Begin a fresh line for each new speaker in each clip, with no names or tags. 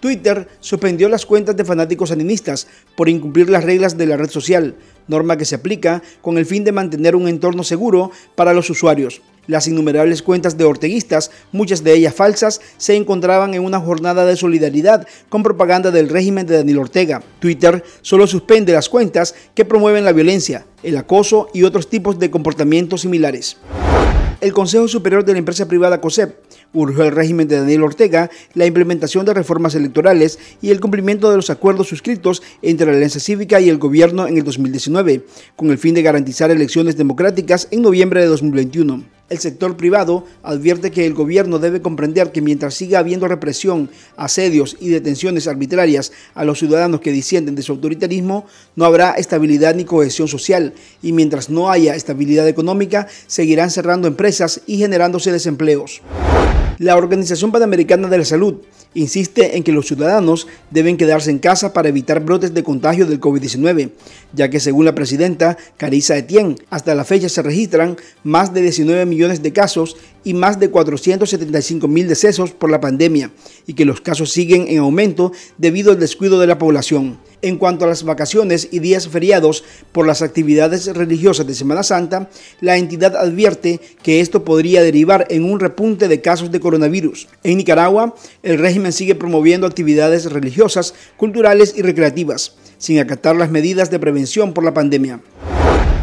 Twitter suspendió las cuentas de fanáticos saninistas por incumplir las reglas de la red social, norma que se aplica con el fin de mantener un entorno seguro para los usuarios. Las innumerables cuentas de orteguistas, muchas de ellas falsas, se encontraban en una jornada de solidaridad con propaganda del régimen de Daniel Ortega. Twitter solo suspende las cuentas que promueven la violencia, el acoso y otros tipos de comportamientos similares. El Consejo Superior de la Empresa Privada COSEP urgió al régimen de Daniel Ortega la implementación de reformas electorales y el cumplimiento de los acuerdos suscritos entre la Alianza Cívica y el gobierno en el 2019, con el fin de garantizar elecciones democráticas en noviembre de 2021. El sector privado advierte que el gobierno debe comprender que mientras siga habiendo represión, asedios y detenciones arbitrarias a los ciudadanos que disienten de su autoritarismo, no habrá estabilidad ni cohesión social y mientras no haya estabilidad económica, seguirán cerrando empresas y generándose desempleos. La Organización Panamericana de la Salud insiste en que los ciudadanos deben quedarse en casa para evitar brotes de contagio del COVID-19, ya que según la presidenta Carissa Etienne, hasta la fecha se registran más de 19 millones de casos y más de 475 mil decesos por la pandemia, y que los casos siguen en aumento debido al descuido de la población. En cuanto a las vacaciones y días feriados por las actividades religiosas de Semana Santa, la entidad advierte que esto podría derivar en un repunte de casos de coronavirus. En Nicaragua, el régimen sigue promoviendo actividades religiosas, culturales y recreativas, sin acatar las medidas de prevención por la pandemia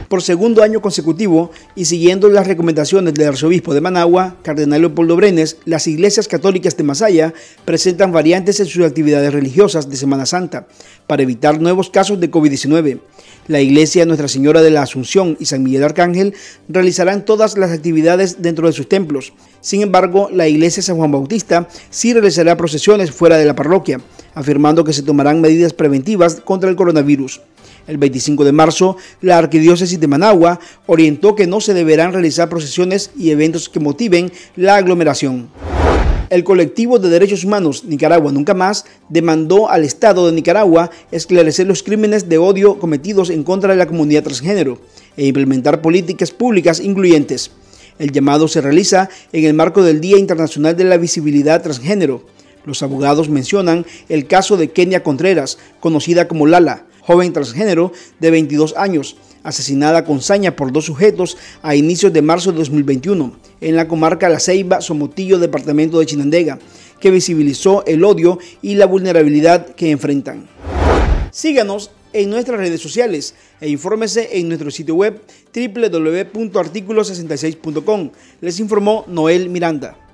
por segundo año consecutivo y siguiendo las recomendaciones del arzobispo de Managua, Cardenal Leopoldo Brenes, las iglesias católicas de Masaya presentan variantes en sus actividades religiosas de Semana Santa para evitar nuevos casos de COVID-19. La iglesia Nuestra Señora de la Asunción y San Miguel Arcángel realizarán todas las actividades dentro de sus templos. Sin embargo, la iglesia San Juan Bautista sí realizará procesiones fuera de la parroquia, afirmando que se tomarán medidas preventivas contra el coronavirus. El 25 de marzo, la Arquidiócesis de Managua orientó que no se deberán realizar procesiones y eventos que motiven la aglomeración. El colectivo de derechos humanos Nicaragua Nunca Más demandó al Estado de Nicaragua esclarecer los crímenes de odio cometidos en contra de la comunidad transgénero e implementar políticas públicas incluyentes. El llamado se realiza en el marco del Día Internacional de la Visibilidad Transgénero. Los abogados mencionan el caso de Kenia Contreras, conocida como Lala, joven transgénero de 22 años, asesinada con saña por dos sujetos a inicios de marzo de 2021 en la comarca La Ceiba, Somotillo, departamento de Chinandega, que visibilizó el odio y la vulnerabilidad que enfrentan. Síganos en nuestras redes sociales e infórmese en nuestro sitio web wwwarticulos 66com Les informó Noel Miranda.